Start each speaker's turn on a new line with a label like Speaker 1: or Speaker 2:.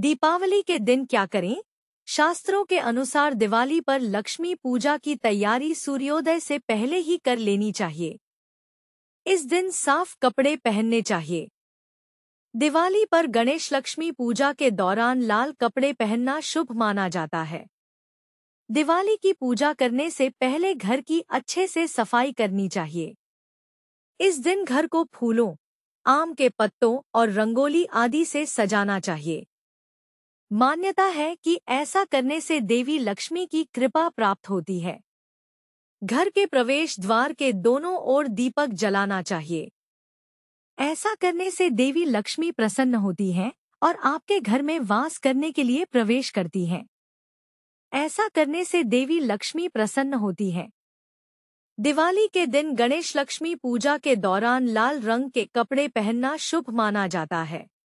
Speaker 1: दीपावली के दिन क्या करें शास्त्रों के अनुसार दिवाली पर लक्ष्मी पूजा की तैयारी सूर्योदय से पहले ही कर लेनी चाहिए इस दिन साफ कपड़े पहनने चाहिए दिवाली पर गणेश लक्ष्मी पूजा के दौरान लाल कपड़े पहनना शुभ माना जाता है दिवाली की पूजा करने से पहले घर की अच्छे से सफाई करनी चाहिए इस दिन घर को फूलों आम के पत्तों और रंगोली आदि से सजाना चाहिए मान्यता है कि ऐसा करने से देवी लक्ष्मी की कृपा प्राप्त होती है घर के प्रवेश द्वार के दोनों ओर दीपक जलाना चाहिए ऐसा करने से देवी लक्ष्मी प्रसन्न होती हैं और आपके घर में वास करने के लिए प्रवेश करती हैं ऐसा करने से देवी लक्ष्मी प्रसन्न होती हैं दिवाली के दिन गणेश लक्ष्मी पूजा के दौरान लाल रंग के कपड़े पहनना शुभ माना जाता है